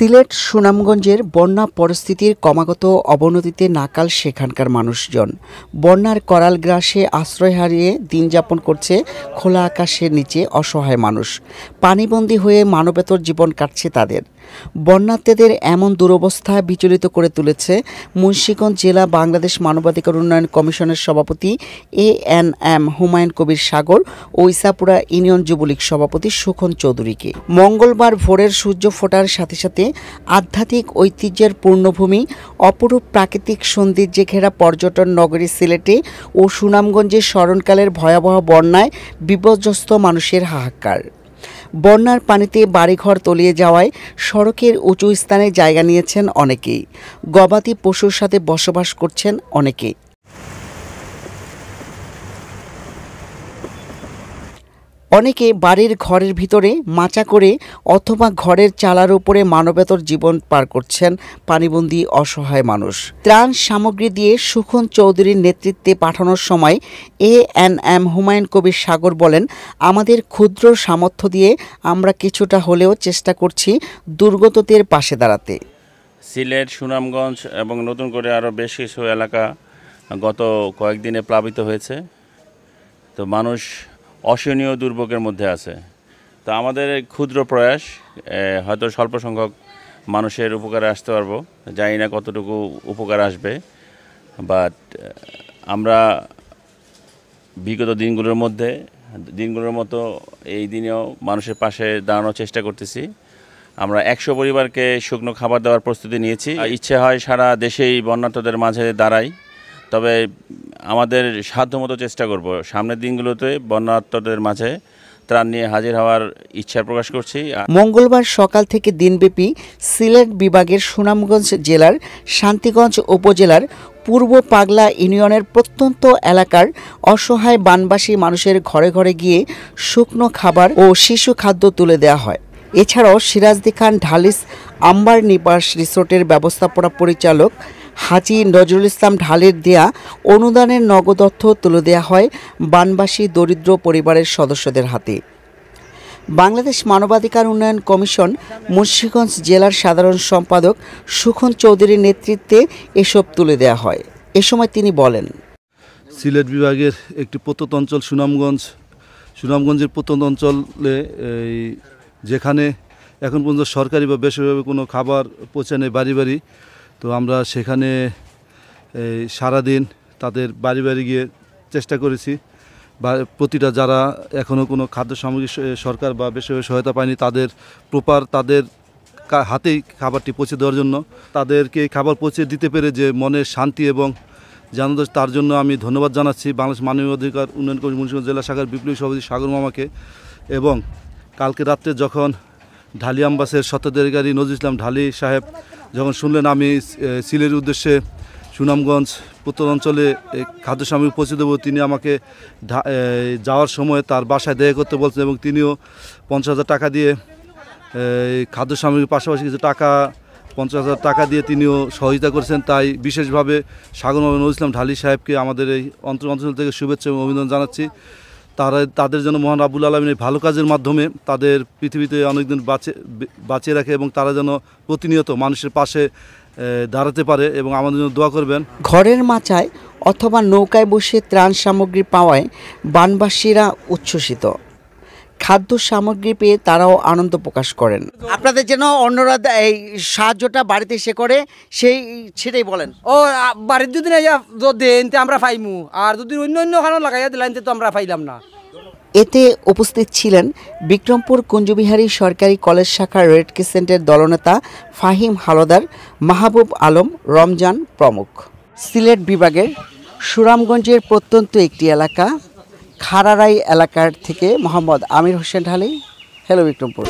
সিলেট সুনামগঞ্জের বন্যা পরিস্থিতির ক্রমাগত অবনতিতে নাকাল সেখানকার মানুষজন বন্যার করাল গ্রাসে আশ্রয় হারিয়ে দিন যাপন করছে খোলা আকাশের নিচে অসহায় মানুষ পানিবন্দী হয়ে মানবেতর জীবন কাটছে তাদের বন্যার্থীদের এমন দুরবস্থা বিচলিত করে তুলেছে মুন্সীগঞ্জ জেলা বাংলাদেশ মানবাধিকার উন্নয়ন কমিশনের সভাপতি A N M Humayun Kabir Sagar ও ইসাপুরা ইউনিয়ন যুবলীগ সভাপতি সুখন চৌধুরীকে মঙ্গলবার ভোরের সূর্য ফোটার সাথে সাথে আধ্যাত্মিক ঐতিহ্যের পূর্ণভূমি অপরূপ প্রাকৃতিক সৌন্দর্যে ঘেরা পর্যটন নগরী সিলেটে ও সুনামগঞ্জের স্মরণকালের ভয়াবহ বন্যায় বিপর্যস্ত মানুষের হাহাকার বন্যার পানিতে বাড়িঘর তলিয়ে যাওয়ায় সড়কের উঁচু স্থানে জায়গা নিয়েছেন অনেকেই গবাদি পশুর সাথে বসবাস করছেন অনেকেই অনেকে বাড়ির ঘরের ভিতরে মাচা করে অথবা ঘরের চালার উপরে মানবেতর জীবন পার করছেন পানিবন্দী অসহায় মানুষ ত্রাণ সামগ্রী দিয়ে সুখন চৌধুরীর নেতৃত্বে পাঠানোর সময় A N M Humayun Kabir Sagar বলেন আমাদের ক্ষুদ্র সামর্থ্য দিয়ে আমরা কিছুটা হলেও চেষ্টা করছি দুর্গতদের পাশে দাঁড়াতে সিলেট সুনামগঞ্জ এবং নতুন করে আরও বেশ কিছু এলাকা গত কয়েকদিনে প্লাবিত হয়েছে তো মানুষ অসহনীয় দুর্ভোগের মধ্যে আছে তো আমাদের ক্ষুদ্র প্রয়াস হয়তো স্বল্প সংখ্যক মানুষের উপকারে আসতে পারবো জানি না কতটুকু উপকার আসবে বাট আমরা বিগত দিনগুলোর মধ্যে দিনগুলোর মতো এই দিনেও মানুষের পাশে দাঁড়ানোর চেষ্টা করতেছি আমরা একশো পরিবারকে শুকনো খাবার দেওয়ার প্রস্তুতি নিয়েছি ইচ্ছে হয় সারা দেশেই বন্যার্থদের মাঝে দাঁড়াই তবে আমাদের সাধ্যমতো চেষ্টা করব সামনের দিনগুলোতে বন্যাত্মদের মাঝে ত্রাণ নিয়ে হাজির হওয়ার ইচ্ছা প্রকাশ করছি মঙ্গলবার সকাল থেকে দিনব্যাপী সিলেট বিভাগের সুনামগঞ্জ জেলার শান্তিগঞ্জ উপজেলার পূর্ব পাগলা ইউনিয়নের প্রত্যন্ত এলাকার অসহায় বানবাসী মানুষের ঘরে ঘরে গিয়ে শুকনো খাবার ও শিশু খাদ্য তুলে দেওয়া হয় এছাড়াও সিরাজদি খান ঢালিস আম্বার নিবাস রিসোর্টের ব্যবস্থাপনা পরিচালক হাজি নজরুল ইসলাম ঢালের দেয়া অনুদানের নগদ অর্থ তুলে দেওয়া হয় বানবাসী দরিদ্র পরিবারের সদস্যদের হাতে বাংলাদেশ মানবাধিকার উন্নয়ন কমিশন মুন্সীগঞ্জ জেলার সাধারণ সম্পাদক সুখন চৌধুরীর নেতৃত্বে এসব তুলে দেয়া হয় এ সময় তিনি বলেন সিলেট বিভাগের একটি প্রত্যন্ত অঞ্চল সুনামগঞ্জ সুনামগঞ্জের প্রত্যন্ত অঞ্চলে এই যেখানে এখন পর্যন্ত সরকারি বা বেসরকারি কোনো খাবার পৌঁছায় নেই বাড়ি বাড়ি তো আমরা সেখানে সারাদিন তাদের বাড়ি বাড়ি গিয়ে চেষ্টা করেছি বা প্রতিটা যারা এখনও কোনো খাদ্য সামগ্রী সরকার বা বেসরকারি সহায়তা পায়নি তাদের প্রপার তাদের হাতেই খাবারটি পৌঁছে দেওয়ার জন্য তাদেরকে খাবার পৌঁছে দিতে পেরে যে মনের শান্তি এবং জান তার জন্য আমি ধন্যবাদ জানাচ্ছি বাংলাদেশ অধিকার উন্নয়ন কমিশন মুন্সিগঞ্জ জেলা শাখার বিপ্লবী সভাপতি সাগর মামাকে এবং কালকে রাত্রে যখন ঢালি আম্বাসের সত্তাধিকারী নজর ইসলাম ঢালি সাহেব যখন শুনলেন আমি সিলের উদ্দেশ্যে সুনামগঞ্জ অঞ্চলে খাদ্য স্বামী উপস্থিত দেবো তিনি আমাকে যাওয়ার সময় তার বাসায় দেখা করতে বলছেন এবং তিনিও পঞ্চাশ হাজার টাকা দিয়ে খাদ্য সামগ্রীর পাশাপাশি কিছু টাকা পঞ্চাশ হাজার টাকা দিয়ে তিনিও সহযোগিতা করেছেন তাই বিশেষভাবে সাগর মোহাম্মদ ইসলাম ঢালি সাহেবকে আমাদের এই অন্তর অঞ্চল থেকে শুভেচ্ছা এবং অভিনন্দন জানাচ্ছি তারা তাদের যেন মহান রাবুল আলমিনের ভালো কাজের মাধ্যমে তাদের পৃথিবীতে অনেকদিন বাঁচে বাঁচিয়ে রাখে এবং তারা যেন প্রতিনিয়ত মানুষের পাশে দাঁড়াতে পারে এবং আমাদের জন্য দোয়া করবেন ঘরের মাচায় অথবা নৌকায় বসে ত্রাণ সামগ্রী পাওয়ায় বানবাসীরা উচ্ছ্বসিত খাদ্য সামগ্রী পেয়ে তারাও আনন্দ প্রকাশ করেন আপনাদের যেন অন্যরা এই সাহায্যটা বাড়িতে এসে করে সেই সেটাই বলেন ও বাড়ির যদি না দেন আমরা পাইমু আর দুদিন অন্য অন্য খানো লাগাইয়া দিলেন তো আমরা পাইলাম না এতে উপস্থিত ছিলেন বিক্রমপুর কুঞ্জবিহারী সরকারি কলেজ শাখার রেড ক্রিসেন্টের দলনেতা ফাহিম হালদার মাহবুব আলম রমজান প্রমুখ সিলেট বিভাগের সুরামগঞ্জের প্রত্যন্ত একটি এলাকা খারারাই এলাকার থেকে মোহাম্মদ আমির হোসেন ঢালি হ্যালো বিক্রমপুর